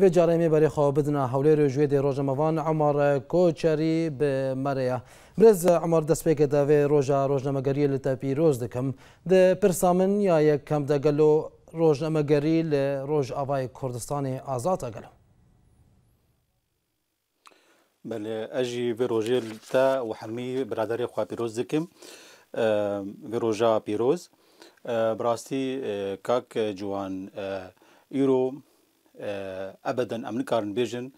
وی جارمی برای خواه بدنا حوله رو جوید روژا موان عمر کوچری به مریا برز عمر دست پیک دا وی روژا روژنامگری لتا پیروز دکم ده پرسامن یا یک کم دا گلو روژنامگری لروژ آوای کردستان آزاد اگلو بله اجی به روژه تا و همی برادر خواه پیروز دکم به روژا پیروز براستی کاک جوان ایرو ابدا ام نكارن بيجن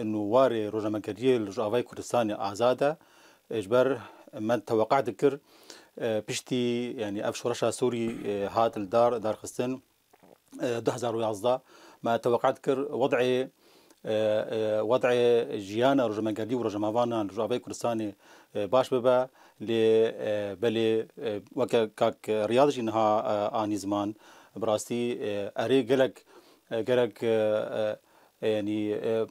انه واري روجا مكاريل روجا افاي كردستاني ازاده اجبر ما توقعت كر آه، بشتي يعني اف رشا سوري آه، هات الدار دار خستن 2011 آه، ما توقعت كر وضعي وضع جيانا رجا مانجالي ورجا مافانا رجا افاي كردستاني باش ببا لي بلي وكاك كاك رياض جنها اني زمان براستي اري قلك قلك يعني آه،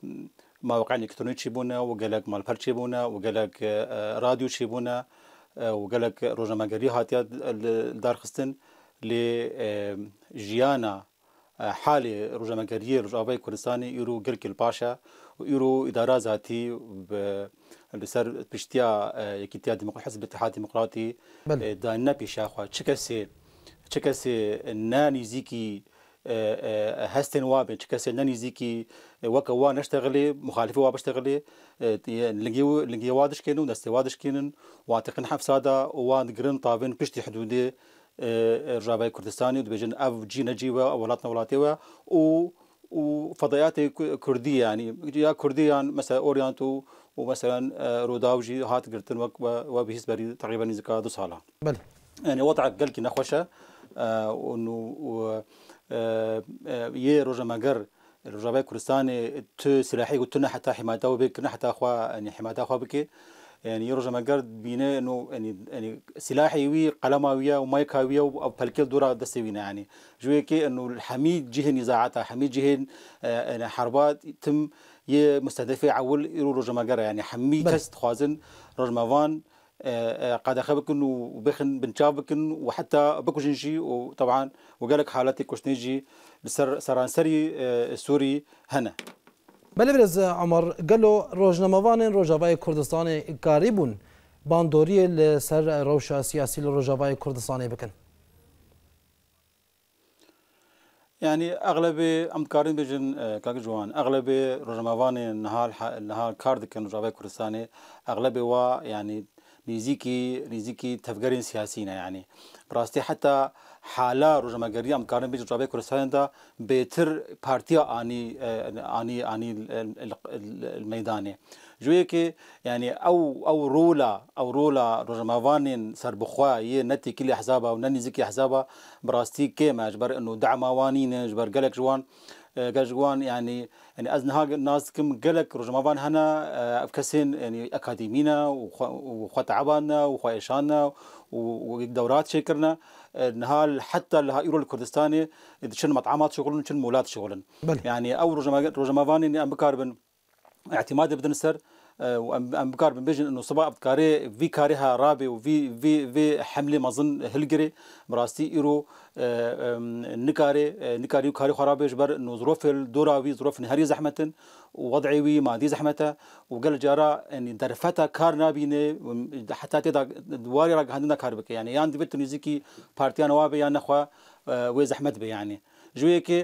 مواقع الكترونيه تشيبونا وقالك مال تشيبونا وقالك آه، آه، راديو تشيبونا وقالك روجنامه هاتيا دار خستن لي جيانا حالي روجنامه روجا باي كردستاني يرو قلك الباشا ويرو اداره ذاتي ب لسر بشتيا يكتيا ديمقراطي حزب الاتحاد الديمقراطي دانا بيشاخوا تشكسي تشكسي ناني زيكي هەستێن وابێ چ کەسێ لە نزیکی وەکە وا نەشتەغلێ مخالفی وا بشتەغلێ وادش وا دشکێن و دەستێ وا دشکێنن واتەقن حەفسادا وا گرن تاڤێن پشتی حدودێ ڕاوای کوردستانی و دبێژن ئەف جی نەجیوە وڵات نەوڵاتەوە و وفضياتي كردية يعني يا كردية كرديان مثلا اورينتو ومثلا روداوجي هات قرتن وبهيس بري تقريبا زكا دو صالة بل يعني وضعك قلقي نخوشة آه وانه آه، آه، یه روز روزمگر روزهای کردستان تو سلاحی گفت تو نه حتی حمایت او بکن نه حتی خوا یعنی حمایت خوا بک يعني يرجع مقر بينا انه يعني و سلاحي وي قلماويه ومايكاويه وبالكل دورا یعنی يعني که اینو حمید جهه نزاعاتها حمید جهه آه، یعنی حربات تم یه مستهدف عول يرو روز مگر یعنی حمید کس خوازن روز مگر قاعد خابكن وبخن بنشابكن وحتى جنجي وطبعا وقالك حالتي كوشنيجي سر سري آه، سوري هنا برز عمر قالوا روجناموان روجافاي كردستان قريبون باندوري لسر روشا سياسي باي كردستان بكن يعني اغلب ام كارين بجن كاك آه، جوان اغلب روجناموان نهار نهار كاردكن روجافاي كردستاني اغلب وا يعني نزيكي نزيكي تفکرین سیاسی نه یعنی يعني. حتى حتی حالا روزمرگری ام کارن بیش جوابه کردستان دا بهتر پارتیا آنی آنی آنی المیدانه جویه که یعنی يعني او او رولا او رولا رجماوان بخوا يه نتي كل احزابها ونني زكي احزابها براستي كيما جبر انه دعم وانين جبر قالك جوان آه، جوان يعني يعني از نهاج الناس كم قلق رجمافان هنا آه، افكسين يعني اكاديمينا وخو تعبانا وخو ايشانا ودورات شكرنا آه، نهال حتى الهايرو الكردستاني شن مطعمات شغلن شن مولات شغلن يعني او رجمافان اني ام بكاربن اعتماد بدنسر وام بكار بمجن انه صباح بكاري في كاريها رابي وفي في في حمله مظن هلجري براستي ايرو نكاري نكاري كاري خرابي جبر انه ظروف الدوره في ظروف نهاري زحمه ووضعي وي ما دي زحمه وقال جارا يعني درفتها كار نابينه حتى تدا دواري راك عندنا كاربك يعني يان دبت تونيزيكي بارتيان وابي يان نخوا أه، وي زحمت بي يعني Jüye ki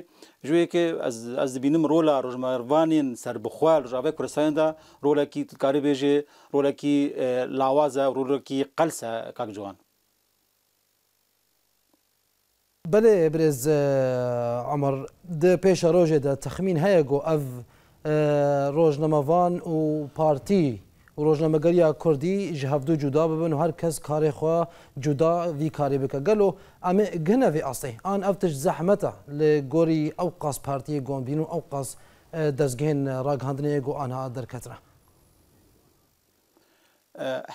jüye ki ez ez binim rola rojmervanên serbixwe rojavê Kurdistanê de rolekî karî bêje rolekî lawaz e rolekî qels e kak ciwan. Belê birêz Amar di pêşa rojê de texmîn heye got ev rojnamevan û partî ڕۆژنامەگەریا کوردی ji hevdû cuda bibin û her kes karê xwe cuda vî karê bike gelo em ê ginevê asê an ev tij zehmeta li gorî ew qas partiyê gombîn û ew qas dezgehên ragihandinê got anha derketina.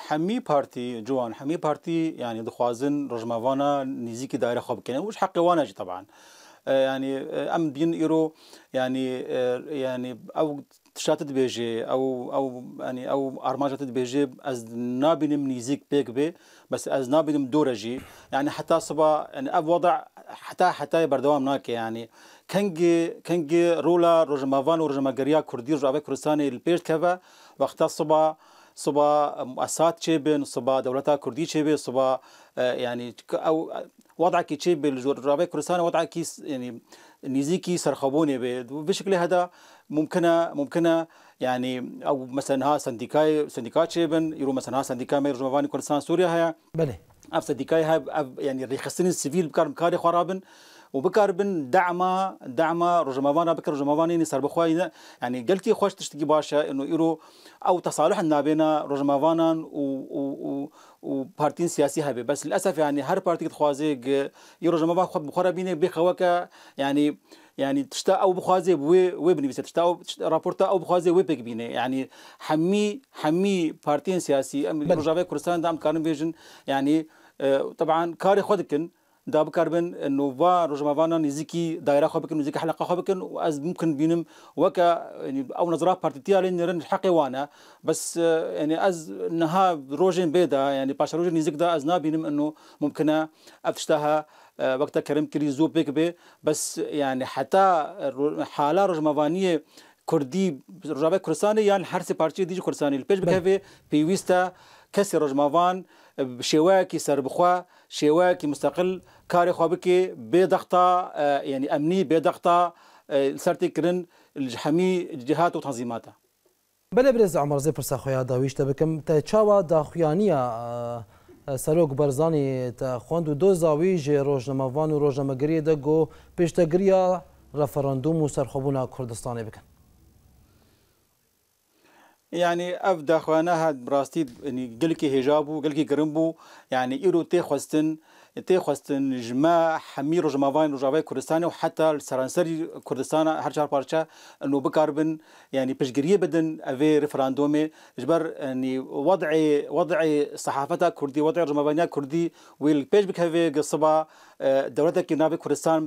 hemî partî ciwan hemî partî yanî dixwazin rojmevana nîzîkî daire xwe bikene û ji heqê wan e jî teban. آه، يعني آه، ام دين يعني آه، يعني او تشات بيجي او او يعني او ارماجة بيجي از نابن يزيك بيك بي بس از نابن دورجي يعني حتى صبا يعني اب وضع حتى حتى بردوام ناكي يعني كنجي كنجي رولا رجمافان ورجماجريا كردي رجابي كردستاني البيج كفا وقتا صبا صبا مؤسسات شبن صبا دولتها كردي شبن صبا يعني او وضعك تشي بالجرابة كردستان وضعك يعني نزيكي سرخبوني بيد وبشكل هذا ممكنة ممكنة يعني أو مثلا ها سنديكاي سنديكات شيبن يرو مثلا ها سنديكا مير جمعواني كرسان سوريا هيا بله أف سنديكاي هاي يعني ريخستين السيفيل بكار مكاري خرابن وبكار بن دعمه دعمه رجموانا بكر رجموانا يعني صار بخواي يعني قلتي خوش تشتكي باشا انه يرو او تصالح نابينا رجموانا و و و بارتين سياسي هبه بس للاسف يعني هر بارتي خوازي يرو جماعه خو بخرا بينه بخواك يعني يعني تشتا او بخوازي وي وي بني بيسه تشتا او رابورتا او بخوازي وي بك بيني يعني حمي حمي بارتين سياسي ام رجاوي كرستان دام كانوا فيجن يعني آه، طبعا كاري خودكن دا بکاربن نوفا رجموانا نزيكي دائره خو بكن نزيكي حلقه خو بكن واز ممكن بينم وك يعني او نظرات بارتيتيا لين رن حقي وانا بس يعني از نها روجين بيدا يعني باش روجين نزيك دا از نا بينم انه ممكنه افتشتها وقتها كريم كري زو بيك بي بس يعني حتى حاله رجموانيه كردي رجابه كردستاني يعني هر سي بارتي دي كردستاني البيج بكفي بيويستا كسر رجموان شواكي سربخوا شواكي مستقل كاري خوابكي بضغطة يعني أمني بضغطة سرتي كرن الجحمي جهات وتنظيماتها بله برز عمر زي پرسا خویا داویشته بکم تا چاوا دا خویانیا سروک برزانی تا خواند و دو زاوی جه روزنامه‌وان و روزنامه‌گری ده گو پیشتگیری رفراندوم و سرخوبونا کردستانه بکن يعني أفدا خوانا هاد براستي يعني قلكي هجابو قلكي قرنبو يعني ايرو تي خوستن تي خوستن جما حمير وجما فاين وجافاي كردستاني وحتى السرانسري كردستان هر شهر بارشا انه بكاربن يعني بشقرية بدن افي ريفراندومي جبر يعني وضعي وضعي صحافتا كردي وضعي رجما كردي ويل بيش بك هفي دولتك نابي كردستان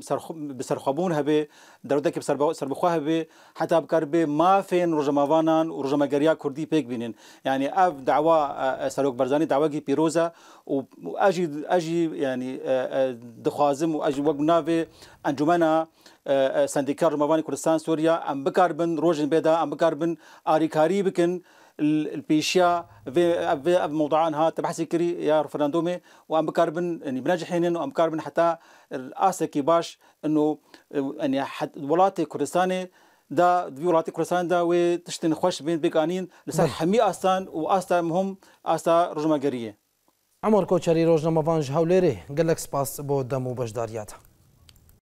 بسرخبون هبي دولتك بسربخوا هبي حتى بكار بي ما فين رجماوانان ورجماغريا كردي بيك بينين يعني اف دعوة سلوك برزاني دعوة جي بيروزا واجي اجي يعني دخوازم واجي وقت نابي انجمنا سندیکا رموان کردستان سوریا ام بکار بن روزن بیدا ام بکار بن آریکاری بکن البيشيا في موضوعان ها تبع سكري يا رفراندومي وام كاربن يعني بناجحين وام كاربن حتى كي باش انه يعني حد ولاتي كردستاني دا دبي ولاتي كردستان دا وتشتن خوش بين بيكانين لسان حمي اسان واستا مهم استا رجما عمر كوتشاري کوچری مفانج هاوليري قال لك سباس بو دمو داريات